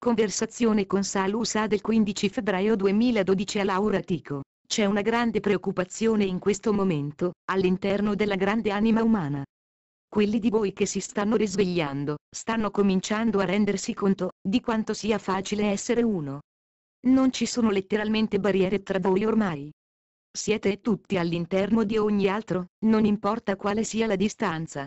Conversazione con Salusa del 15 febbraio 2012 a Laura Tico. C'è una grande preoccupazione in questo momento, all'interno della grande anima umana. Quelli di voi che si stanno risvegliando, stanno cominciando a rendersi conto di quanto sia facile essere uno. Non ci sono letteralmente barriere tra voi ormai. Siete tutti all'interno di ogni altro, non importa quale sia la distanza.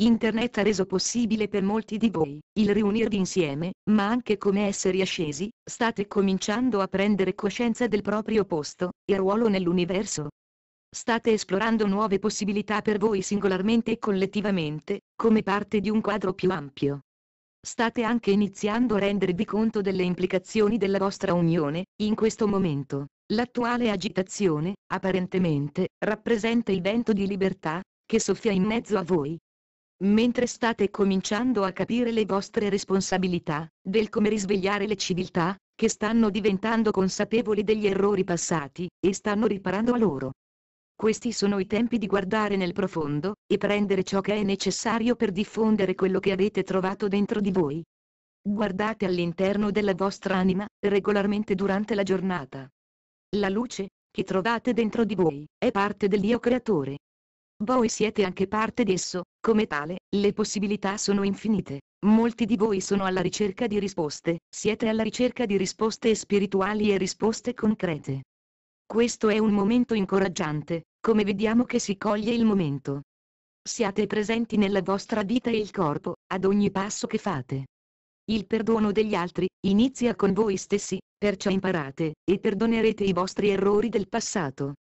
Internet ha reso possibile per molti di voi il riunirvi insieme, ma anche come esseri ascesi, state cominciando a prendere coscienza del proprio posto e ruolo nell'universo. State esplorando nuove possibilità per voi singolarmente e collettivamente, come parte di un quadro più ampio. State anche iniziando a rendervi conto delle implicazioni della vostra unione, in questo momento. L'attuale agitazione, apparentemente, rappresenta il vento di libertà, che soffia in mezzo a voi, Mentre state cominciando a capire le vostre responsabilità, del come risvegliare le civiltà, che stanno diventando consapevoli degli errori passati, e stanno riparando a loro. Questi sono i tempi di guardare nel profondo, e prendere ciò che è necessario per diffondere quello che avete trovato dentro di voi. Guardate all'interno della vostra anima, regolarmente durante la giornata. La luce, che trovate dentro di voi, è parte del Dio Creatore. Voi siete anche parte di esso, come tale, le possibilità sono infinite. Molti di voi sono alla ricerca di risposte, siete alla ricerca di risposte spirituali e risposte concrete. Questo è un momento incoraggiante, come vediamo che si coglie il momento. Siate presenti nella vostra vita e il corpo, ad ogni passo che fate. Il perdono degli altri, inizia con voi stessi, perciò imparate, e perdonerete i vostri errori del passato.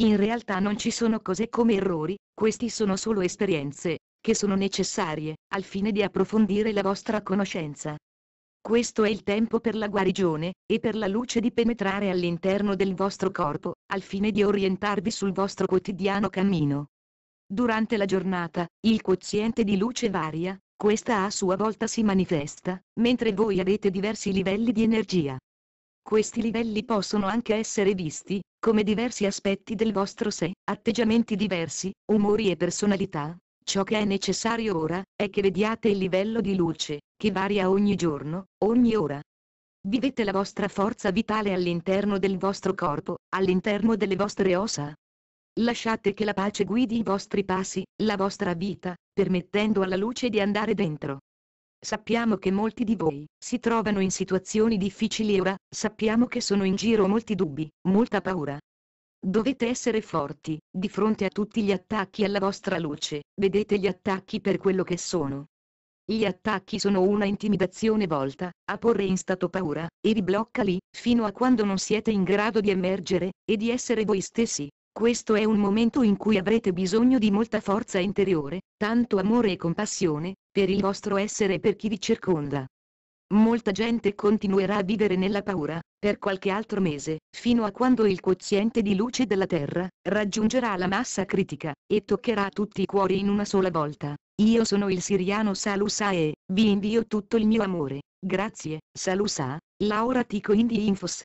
In realtà non ci sono cose come errori, questi sono solo esperienze, che sono necessarie, al fine di approfondire la vostra conoscenza. Questo è il tempo per la guarigione, e per la luce di penetrare all'interno del vostro corpo, al fine di orientarvi sul vostro quotidiano cammino. Durante la giornata, il quoziente di luce varia, questa a sua volta si manifesta, mentre voi avete diversi livelli di energia. Questi livelli possono anche essere visti, come diversi aspetti del vostro sé, atteggiamenti diversi, umori e personalità. Ciò che è necessario ora, è che vediate il livello di luce, che varia ogni giorno, ogni ora. Vivete la vostra forza vitale all'interno del vostro corpo, all'interno delle vostre ossa. Lasciate che la pace guidi i vostri passi, la vostra vita, permettendo alla luce di andare dentro. Sappiamo che molti di voi si trovano in situazioni difficili e ora, sappiamo che sono in giro molti dubbi, molta paura. Dovete essere forti, di fronte a tutti gli attacchi alla vostra luce, vedete gli attacchi per quello che sono. Gli attacchi sono una intimidazione volta a porre in stato paura, e vi blocca lì, fino a quando non siete in grado di emergere, e di essere voi stessi. Questo è un momento in cui avrete bisogno di molta forza interiore, tanto amore e compassione, per il vostro essere e per chi vi circonda. Molta gente continuerà a vivere nella paura, per qualche altro mese, fino a quando il quoziente di luce della Terra, raggiungerà la massa critica, e toccherà tutti i cuori in una sola volta. Io sono il siriano Salusa e, vi invio tutto il mio amore. Grazie, Salusa, Laura Tico Indi Infos,